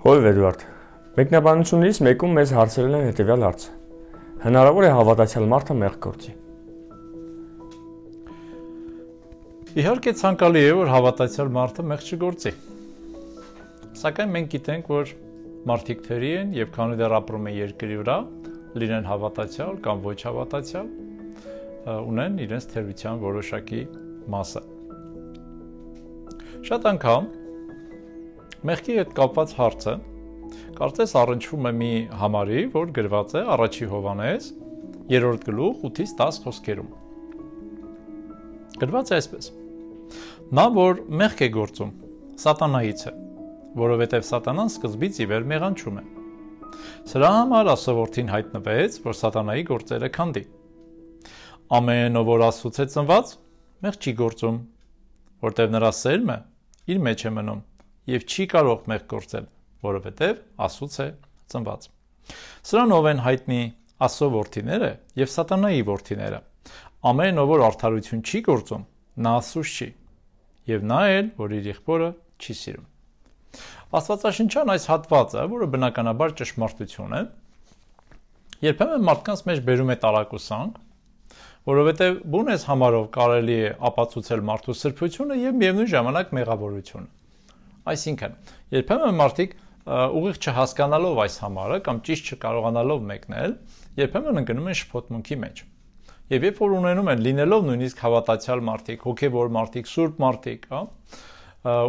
Հոյ Վերուարդ։ Մեկնաբանություններից մեկում մեզ հարցրել են հետևյալ հարց. Հնարավոր է հավատացյալ մարդը մեղ գործի։ Իհարկե ցանկալի է որ հավատացյալ մարդը մեղ չգործի։ Սակայն մենք գիտենք, որ մարդիկ թերի են եւ քանի դեռ ապրում են երկրի վրա, լինեն հավատացյալ կամ ոչ հավատացյալ, ունեն իրենց թերության որոշակի մասը։ Շատ անգամ Մեղքի հետ կապված հարցը կարծես առնչվում է մի համարի, որ գրված է առաջի Հովանես 3-րդ գլուխ 8-ից 10 խոսքերում։ Գրված է այսպես. Նա որ մեղք է գործում, սատանայից է, որովհետև սատանան սկզբից ի վեր մեղանչում է։ Սրա համար ասովորթին հայտնվեց, որ սատանայի գործերը քանդի։ Ամեն ով որ Աստծո ծնված, մեղք չի գործում, որտեղ նրա սերմը իր մեջ է մնում եւ չի կարող մեղ գործել, որովհետեւ Աստուծո է ծնված։ Սրանով են հայտնի Աստծո որդիները եւ Սատանայի որդիները։ Ամեն ով որ արդարություն չի գործում, նա Աստուծո չի եւ նա էլ որ իր եղբորը չի սիրում։ Աստվածաշնչյան այս հատվածը, որը բնականաբար ճշմարտություն է, երբեմն մարդկանց մեջ բերում է տարակուսանք, որովհետև բուն էս համարով կարելի է ապացուցել մարդու սրբությունը եւ միևնույն ժամանակ մեղավորությունը։ Այսինքն, երբեմն մարդիկ ուղիղ չհասկանալով այս համարը կամ ճիշտ չկարողանալով մեկնել, երբեմն ընկնում են շփոթմունքի մեջ։ Եվ երբ որ ունենում են լինելով նույնիսկ հավատացյալ մարդիկ, հոգևոր մարդիկ, սուրբ մարդիկ, հա,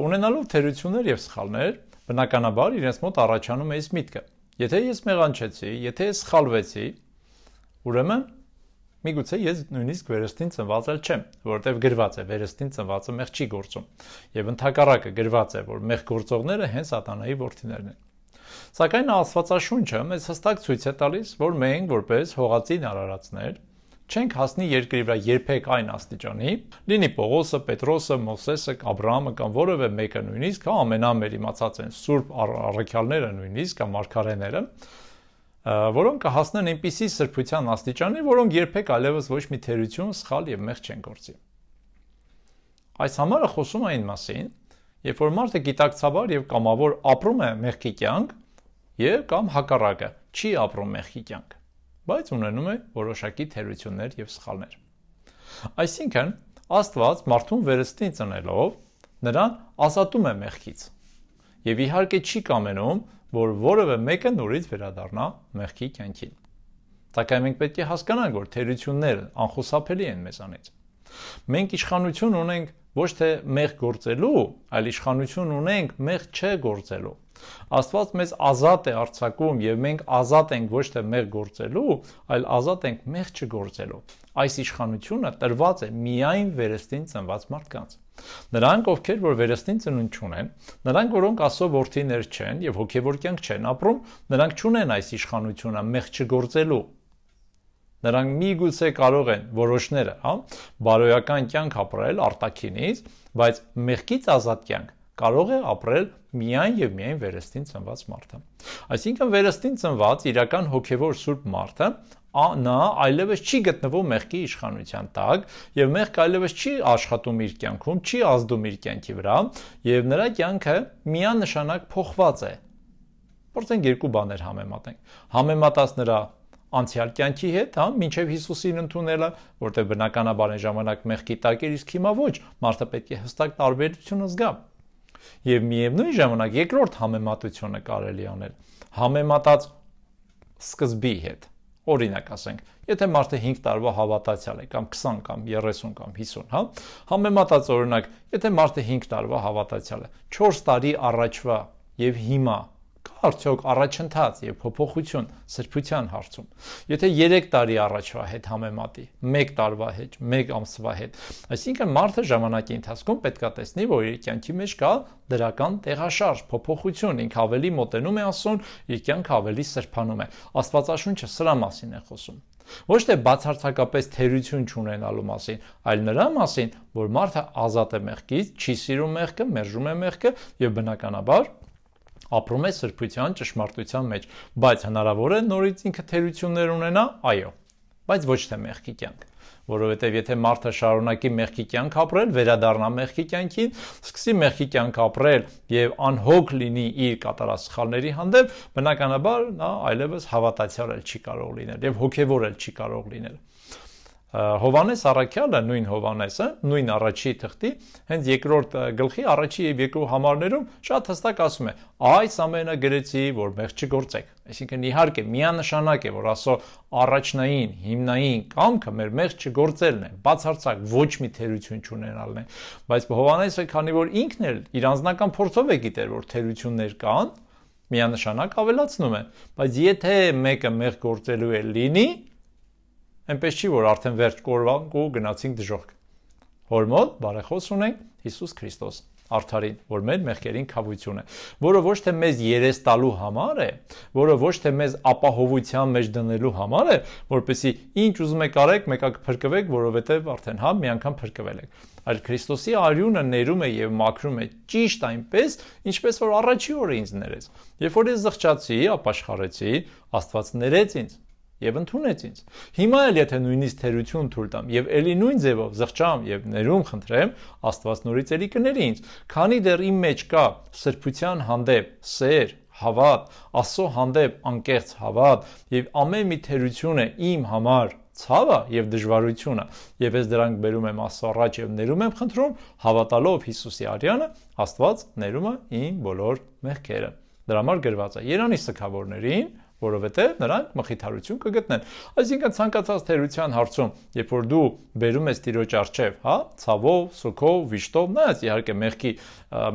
ունենալով թերություններ եւ սխալներ, բնականաբար իրենց մոտ առաջանում է այս միտքը։ Եթե ես մեղանչեցի, եթե ես սխալվեցի, ուրեմն Միգուցե ես նույնիսկ վերստին ծնված էլ չեմ, որովհետև գրված է վերստին ծնվածը մեղ չի գործում։ Եվ ընդհակառակը գրված է, որ մեղ գործողները հենց սատանայի ворթիներն են։ Սակայն Աստվածաշունչը մեզ հստակ ցույց է տալիս, որ մենք որպես հողածին արարածներ չենք հասնի երկրի վրա երբեք այն աստիճանի, լինի Պողոսը, Պետրոսը, Մոսեսը, Աբրահամը կամ որևէ մեկը նույնիսկ հա ամենամեր իմացած են Սուրբ առաքյալները նույնիսկ կամ մարգարեները, որոնք կհասնեն այնպիսի սրբության աստիճանի, որոնք երբեք այլևս ոչ մի թերություն, սխալ եւ մեղ չեն գործի։ Այս համարը խոսում է այն մասին, երբ որ մարդը գիտակցաբար եւ կամավոր ապրում է մեղքի կյանք եւ կամ հակառակը, չի ապրում մեղքի կյանք, բայց ունենում է որոշակի թերություններ եւ սխալներ։ Այսինքն, Աստված մարդուն վերստին ծնելով նրան ազատում է մեղքից։ Եվ իհարկե չի կամենում, որ որևէ մեկը նորից վերադառնա մեղքի կյանքին։ Սակայն մենք պետք է հասկանանք, որ թերությունները անխուսափելի են մեզանից։ Մենք իշխանություն ունենք ոչ թե մեղ գործելու, այլ իշխանություն ունենք մեղ չգործելու։ Աստված մեզ ազատ է արձակում եւ մենք ազատ ենք ոչ թե մեղ գործելու, այլ ազատ ենք մեղ չգործելու։ Այս իշխանությունը տրված է միայն վերստին ծնված մարդկանց։ Նրանք, ովքեր որ վերստին ծնունդ չունեն, նրանք, որոնք ասո ворթիներ չեն եւ հոգեվոր կյանք չեն ապրում, նրանք չունեն այս իշխանությունը մեղ չգործելու։ Նրանք միգուցե կարող են որոշները, հա, բարոյական կյանք ապրել արտաքինից, բայց մեղքից ազատ կյանք կարող է ապրել միայն եւ միայն վերստին ծնված մարդը։ Այսինքն վերստին ծնված իրական հոգեվոր սուրբ մարդը նա այլևս չի գտնվում մեղքի իշխանության տակ եւ մեղքը այլևս չի աշխատում իր կյանքում, չի ազդում իր կյանքի վրա եւ նրա կյանքը միանշանակ փոխված է։ Փորձենք երկու բաներ համեմատենք։ Համեմատած նրա անցյալ կյանքի հետ, հա, մինչև Հիսուսին ընդունելը, որտեղ բնականաբար այն ժամանակ մեղքի տակ էր, իսկ հիմա ոչ, մարդը պետք է հստակ տարբերությունը զգա։ Եվ միևնույն ժամանակ երկրորդ համեմատությունը կարելի անել համեմատած սկզբի հետ Օրինակ ասենք, եթե մարդը 5 տարվա հավատացյալ է կամ 20 կամ 30 կամ 50, հա, համեմատած օրինակ, եթե մարդը 5 տարվա հավատացյալ է, 4 տարի առաջվա եւ հիմա արդյոք առաջընթաց եւ փոփոխություն սրբության հարցում։ Եթե 3 տարի առաջվա հետ համեմատի, 1 տարվա հետ, 1 ամսվա հետ, այսինքն մարդը ժամանակի ընթացքում պետքա տեսնի, որ իր կյանքի մեջ կա դրական տեղաշարժ, փոփոխություն, ինք ավելի մոտենում է աստծուն, իր կյանքը ավելի սրբանում է։ Աստվածաշունչը սրա մասին է խոսում։ Ոչ թե բացարձակապես թերություն չունենալու մասին, այլ նրա մասին, որ մարդը ազատ է մեղքից, չի սիրում մեղքը, մերժում է մեղքը եւ բնականաբար ապրում է սրբության ճշմարտության մեջ, բայց հնարավոր է նորից ինքը թերություններ ունենա, այո, բայց ոչ թե մեղքի կյանք որովհետև եթե մարդը շարունակի մեղքի կյանք ապրել, վերադառնա մեղքի կյանքին, սկսի մեղքի կյանք ապրել եւ անհոգ լինի իր կատարած սխալների հանդեպ, բնականաբար նա այլևս հավատացյալ չի կարող լինել եւ հոգեվոր չի կարող լինել։ Հովանես Արաքյալը, նույն Հովանեսը, նույն առաջի թղթի, հենց երկրորդ գլխի առաջի եւ երկրորդ համարներում շատ հստակ ասում է. այս ամենը գրեցի, որ մեղ չգործեք։ Այսինքն իհարկե միանշանակ է, որ ասո առաջնային, հիմնային կամքը մեր մեղ չգործելն է, բացարձակ ոչ մի թերություն չունենալն է։ Բայց Հովանեսը, քանի որ ինքն էլ իր անձնական փորձով է գիտեր, որ թերություններ կան, միանշանակ ավելացնում է։ Բայց եթե մեկը մեղ գործելու է լինի, Էնպես չի, որ արդեն վերջ կորվան ու գնացինք դժոխք։ Հորմոդ բարեխոս ունենք Հիսուս Քրիստոս արդարին, որ մեր մեղքերին քավություն է, որը ոչ թե մեզ երես տալու համար է, որը ոչ թե մեզ ապահովության մեջ դնելու համար է, որպեսի ինչ ուզում եք արեք, մեկա կփրկվեք, որովհետև արդեն հա մի անգամ փրկվել եք, այլ Քրիստոսի արյունը ներում է եւ մաքրում է ճիշտ այնպես, ինչպես որ առաջի օրը ինձ ներեց։ Երբ որ ես զղջացի, ապաշխարեցի, Աստված ներեց ինձ եւ ընդունեց ինձ։ Հիմա էլ եթե նույնիսկ թերություն թույլ տամ եւ ելի նույն ձևով զղճամ եւ ներում խնդրեմ, Աստված նորից ելի կների ինձ, քանի դեռ իմ մեջ կա սրբության հանդեպ սեր, հավատ, Աստծո հանդեպ անկեղծ հավատ եւ ամեն մի թերությունը իմ համար ցավը եւ դժվարությունը եւ ես դրանք բերում եմ Աստծո առաջ եւ ներում եմ խնդրում հավատալով Հիսուսի արյանը Աստված ներում է իմ բոլոր մեղքերը դրա համար գրված է Երանի սքավորներին որովհետև նրանք մխիթարություն կգտնեն։ Այսինքն ցանկացած թերության հարցում, երբ որ դու բերում ես տիրոջ արչև, հա, ցավով, սուքով, վիշտով, նայած իհարկե մեղքի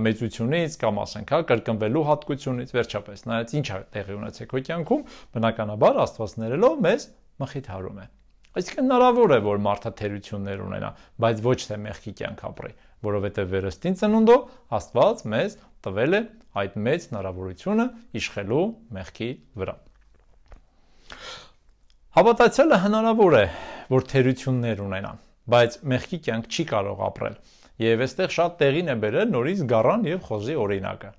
մեծությունից կամ ասենք հա կրկնվելու հատկությունից վերջապես, նայած ինչ է տեղի ունեցել քո կյանքում, բնականաբար Աստված ներելով մեզ մխիթարում է։ Այսինքն հնարավոր է որ մարդը թերություններ ունենա, բայց ոչ թե մեղքի կյանք ապրի, որովհետև վերստին ծնունդով Աստված մեզ տվել է այդ մեծ հնարավորությունը իշխելու մեղքի վրա։ Հավատացյալը հնարավոր է, որ թերություններ ունենա, բայց մեղքի կյանք չի կարող ապրել։ Եվ այստեղ շատ տեղին է բերել նորից գառան եւ խոզի օրինակը։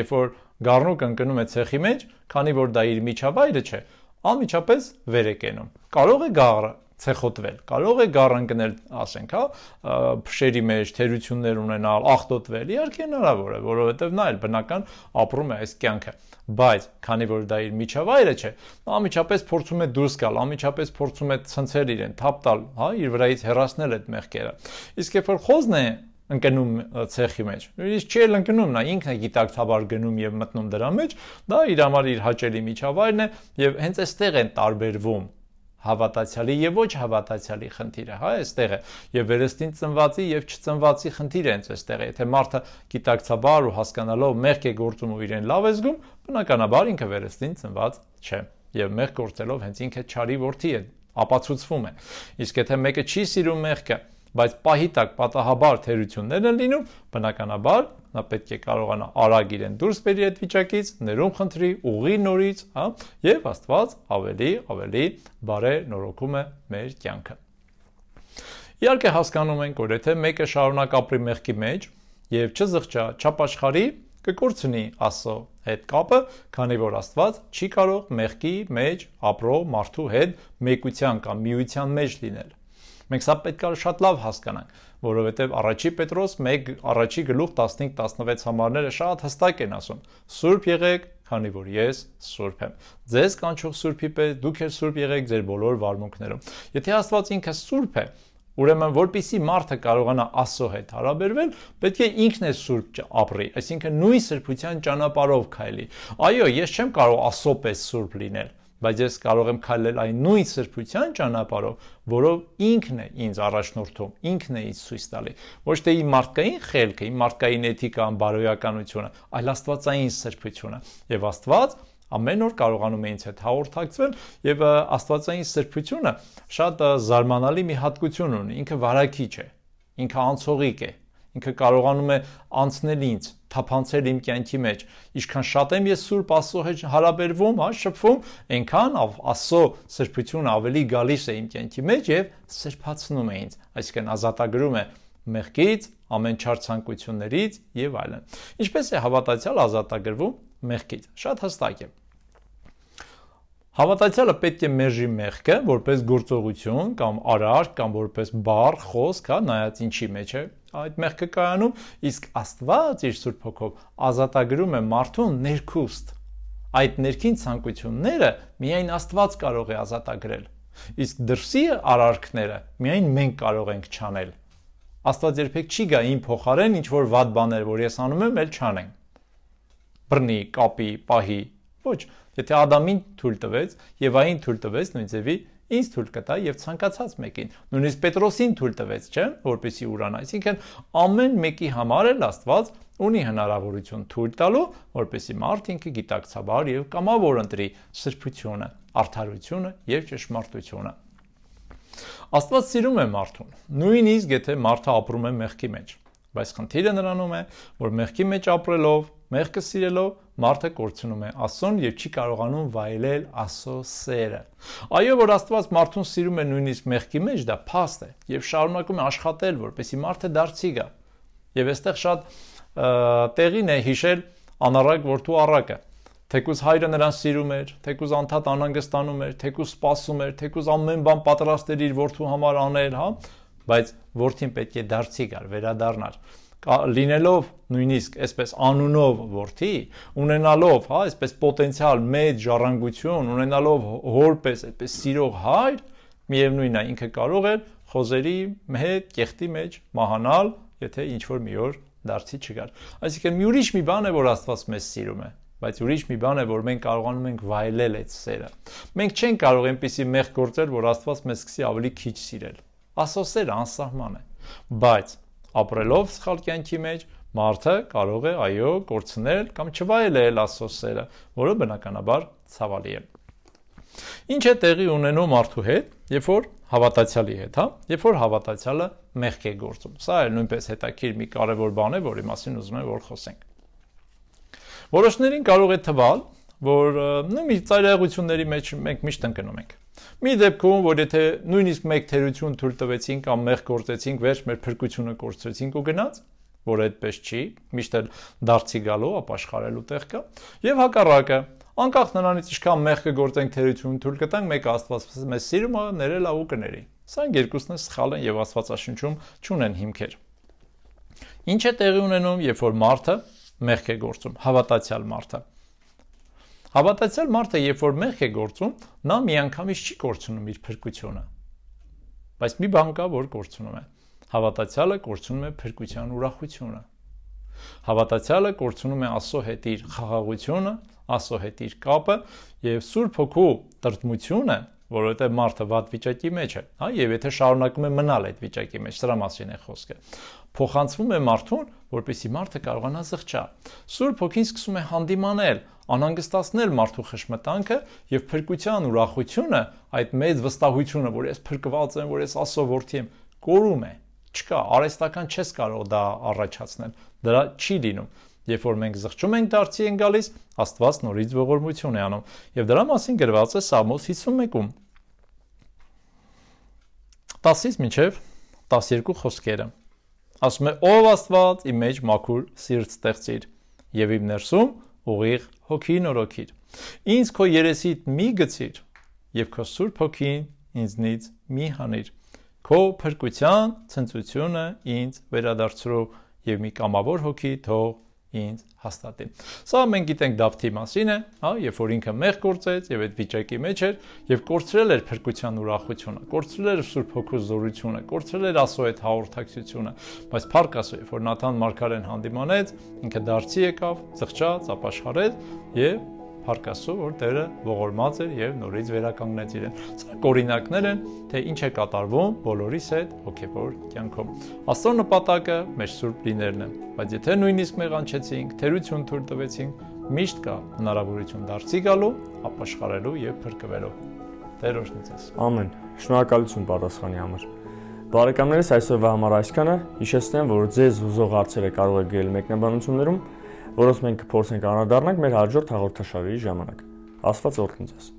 Երբ որ գառնուկ ընկնում է ցեխի մեջ, քանի որ դա իր միջավայրը չէ, անմիջապես վեր է կենում։ Կարող է գառը ցեխոտվել։ Կարող է գառնկնել, ասենք, հա, փշերի մեջ թերություններ ունենալ, ախտոտվել։ Իհարկե հնարավոր է, որովհետև նա էլ բնական ապրում է այս կյանքը բայց քանի որ դա իր միջավայրը չէ, ամիջապես փորձում է դուրս գալ, ամիջապես փորձում է ցնցել իրեն, թափ տալ, հա, իր վրայից հեռացնել այդ մեղքերը։ Իսկ երբ որ խոզն է ընկնում ցեխի մեջ, նույնիսկ չի էլ ընկնում, նա ինքն է գիտակցաբար գնում եւ մտնում դրա մեջ, դա իր համար իր հաճելի միջավայրն է եւ հենց այստեղ են տարբերվում հավատացյալի եւ ոչ հավատացյալի խնդիրը, հա, այստեղ է։ Եվ վերստին ծնվածի եւ չծնվածի խնդիրը հենց այստեղ է։ Եթե մարդը գիտակցաբար ու հասկանալով մեղք է գործում ու իրեն լավ է զգում, բնականաբար ինքը վերստին ծնված չէ։ Եվ մեղք գործելով հենց ինքը չարի ворթի է, ապացուցվում է։ Իսկ եթե մեկը չի սիրում մեղքը, բայց պահի տակ պատահաբար թերություններ են լինում, բնականաբար նա պետք է կարողանա արագ իրեն դուրս բերի այդ վիճակից, ներում խնդրի, ուղի նորից, հա, եւ Աստված ավելի ավելի բարենորոգում է մեր կյանքը։ Իհարկե հասկանում ենք, որ եթե մեկը շարունակ ապրի մեղքի մեջ եւ չզղջա, չապաշխարի, կկորցնի Աստծո հետ կապը, քանի որ Աստված չի կարող մեղքի մեջ ապրող մարդու հետ մեկության կամ միության մեջ լինել։ Մենք սա պետք է շատ լավ հասկանանք, որովհետև առաջի Պետրոս 1 առաջի գլուխ 15-16 համարները շատ հստակ են ասում. Սուրբ եղեք, քանի որ ես սուրբ եմ։ Ձեզ կանչող սուրբի պես դուք էլ սուրբ եղեք ձեր բոլոր վարմունքներում։ Եթե Աստված ինքը սուրբ է, ուրեմն որpիսի մարդը կարողանա Աստծո հետ հարաբերվել, պետք է ինքն է սուրբ ապրի, այսինքն նույն սրբության ճանապարհով քայլի։ Այո, ես չեմ կարող Աստծո պես սուրբ լինել բայց ես կարող եմ քայլել այն նույն սրբության ճանապարհով, որով ինքն է ինձ առաջնորդում, ինքն է ինձ ցույց տալի։ Ոչ թե իմ մարդկային խելքը, իմ մարդկային էթիկան, բարոյականությունը, այլ աստվածային սրբությունը։ Եվ Աստված ամեն օր կարողանում է ինձ հետ հաղորդակցվել եւ աստվածային սրբությունը շատ զարմանալի մի հատկություն ունի ինքը վարակիչ է ինքը անցողիկ է Ինքը կարողանում է անցնել ինձ, թափանցել իմ կյանքի մեջ։ Ինչքան շատ եմ ես Սուրբ Աստծո հետ հարաբերվում, հա, շփվում, այնքան Աստծո սրբությունը ավելի գալիս է իմ կյանքի մեջ եւ սրբացնում է ինձ, այսինքն ազատագրում է մեղքից, ամեն չար ցանկություններից եւ այլն։ Ինչպես է հավատացյալ ազատագրվում մեղքից։ Շատ հստակ է։ Հավատացյալը պետք է մերժի մեղքը որպես գործողություն կամ արարք կամ որպես բառ, խոսք, հա, նայած ինչի մեջ է այդ մեղքը կայանում, իսկ Աստված իր Սուրբ Հոգով ազատագրում է մարդուն ներքուստ։ Այդ ներքին ցանկությունները միայն Աստված կարող է ազատագրել։ Իսկ դրսի արարքները միայն մենք կարող ենք չանել։ Աստված երբեք չի գա իմ փոխարեն ինչ որ վատ բաներ, որ ես անում եմ, ել չանենք։ Բռնի, կապի, պահի։ Ոչ, եթե Ադամին թույլ տվեց, Եվային թույլ տվեց նույն ձևի ինձ թույլ կտա եւ ցանկացած մեկին։ Նույնիսկ Պետրոսին թույլ տվեց, չէ՞, որպեսի ուրանա։ Այսինքն ամեն մեկի համար էլ Աստված ունի հնարավորություն թույլ տալու, որպեսի մարդ ինքը գիտակցաբար եւ կամավոր ընտրի սրբությունը, արդարությունը եւ ճշմարտությունը։ Աստված սիրում է մարդուն, նույնիսկ եթե մարդը ապրում է մեղքի մեջ։ Բայց խնդիրը նրանում է, որ մեղքի մեջ ապրելով Մեղքը սիրելով մարդը կորցնում է Աստծուն եւ չի կարողանում վայելել Աստծո սերը։ Այո, որ Աստված մարդուն սիրում է նույնիսկ մեղքի մեջ, դա փաստ է եւ շարունակում է աշխատել, որպեսի մարդը դարձի գա։ Եվ այստեղ շատ տեղին է հիշել անառակ որդու առակը։ Թեկուզ հայրը նրան սիրում էր, թեկուզ անդադ անհանգստանում էր, թեկուզ սպասում էր, թեկուզ ամեն բան պատրաստ էր իր որդու համար անել, հա, բայց որդին պետք է դարձի գար, վերադառնար լինելով նույնիսկ այսպես անունով worth-ի, ունենալով, հա, այսպես պոտենցիալ մեծ ժառանգություն, ունենալով հորպես այդպես սիրող հայր, միևնույնն է ինքը կարող էր խոզերի հետ կեղտի մեջ մահանալ, եթե ինչ որ մի օր դարձի չգար։ Այսինքն մի ուրիշ մի բան է, որ Աստված մեզ սիրում է, բայց ուրիշ մի բան է, որ մենք կարողանում ենք վայելել այդ սերը։ Մենք չենք կարող այնպիսի մեղ գործել, որ Աստված մեզ սկսի ավելի քիչ սիրել։ Ասոսերը անսահման է։ Բայց ապրելով սխալ կյանքի մեջ մարդը կարող է այո կորցնել կամ չվայելել ասոսերը, որը բնականաբար ցավալի է։ Ինչ է տեղի ունենում մարդու հետ, երբ որ հավատացյալի հետ, հա, երբ որ հավատացյալը մեղք է գործում։ Սա էլ նույնպես հետաքրքիր մի կարևոր բան է, որի մասին ուզում եմ որ խոսենք։ Որոշներին կարող է թվալ, որ նույնիսկ ծայրահեղությունների մեջ մենք միշտ ընկնում ենք։ Մի դեպքում, որ եթե նույնիսկ մեկ թերություն թույլ տվեցինք կամ մեղ գործեցինք, վերջ մեր փրկությունը կորցրեցինք ու գնաց, որ այդպես չի, միշտ էլ դարձի գալու, ապաշխարելու տեղ կա։ Եվ հակառակը, անկախ նրանից ինչքան մեղ կգործենք թերություն թույլ կտանք, մեկ Աստված մեզ սիրում է, ներել է ու կների։ Սա երկուսն էլ սխալ են եւ Աստվածաշնչում չունեն հիմքեր։ Ինչ է տեղի ունենում, երբ որ մարդը մեղք է գործում, հավատացյալ մարդը։ Հավատացյալ մարդը, երբ որ մեղք է գործում, նա միանգամից չի կորցնում իր փրկությունը։ Բայց մի բան կա, որ կորցնում է։ Հավատացյալը կորցնում է փրկության ուրախությունը։ Հավատացյալը կորցնում է Աստծո հետ իր խաղաղությունը, Աստծո հետ իր կապը եւ Սուրբ Հոգու տրտմությունը, որովհետեւ մարդը վատ վիճակի մեջ է, հա, եւ եթե շարունակում է մնալ այդ վիճակի մեջ, սրա մասին է խոսքը։ Փոխանցվում է մարդուն, որպեսի մարդը կարողանա զղջա։ Սուրբ Հոգին սկսում է հանդիմանել անհանգստացնել մարդու խշմտանքը եւ փրկության ուրախությունը, այդ մեծ վստահությունը, որ ես փրկված եմ, որ ես ասովորթի եմ, կորում է։ Չկա, արհեստական չես կարող դա առաջացնել։ Դրա չի լինում։ Երբ որ մենք զղջում ենք դարձի են գալիս, Աստված նորից ողորմություն է անում։ Եվ դրա մասին գրված է Սամոս 51-ում։ 10-ից մինչև 12 խոսքերը։ Ասում է. Ով Աստված, իմ մեջ մաքուր սիրտ ստեղծիր, եւ իմ ներսում ուղիղ հոգի նորոգիր։ Ինձ քո երեսիդ մի գցիր եւ քո Սուրբ Հոգին ինձնից մի հանիր։ Քո փրկության ցնծությունը ինձ վերադարձրու եւ մի կամավոր հոգի թող ինձ հաստատի։ Սա մենք գիտենք Դավթի մասին է, հա, երբ որ ինքը մեղ կործեց եւ այդ վիճակի մեջ էր եւ կործրել էր փրկության ուրախությունը, կործրել էր Սուրբ Հոգու զորությունը, կործրել էր ասո այդ հաղորդակցությունը, բայց փառք ասո, երբ որ Նաթան Մարգարեն հանդիմանեց, ինքը դարձի եկավ, զղջաց, ապաշխարեց եւ հարկասու, որ Տերը ողորմած էր եւ նորից վերականգնեց իրեն։ Սրանք օրինակներ են, թե ինչ է կատարվում բոլորիս հետ հոգեբոր կյանքում։ Աստծո նպատակը մեր սուրբ լինելն է, բայց եթե նույնիսկ մեղանչեցինք, թերություն թույլ տվեցինք, միշտ կա հնարավորություն դարձի գալու, ապաշխարելու եւ փրկվելու։ Տեր օրհնիցես։ Ամեն։ Շնորհակալություն պատասխանի համար։ Բարեկամներս այսօրվա համար այսքանը։ Հիշեցնեմ, որ ձեզ ուզող հարցերը կարող եք գրել մեկնաբանություններում որոնց մենք կփորձենք անդրադառնանք մեր հաջորդ հաղորդաշարերի ժամանակ։ Աստված օրհնի ձեզ։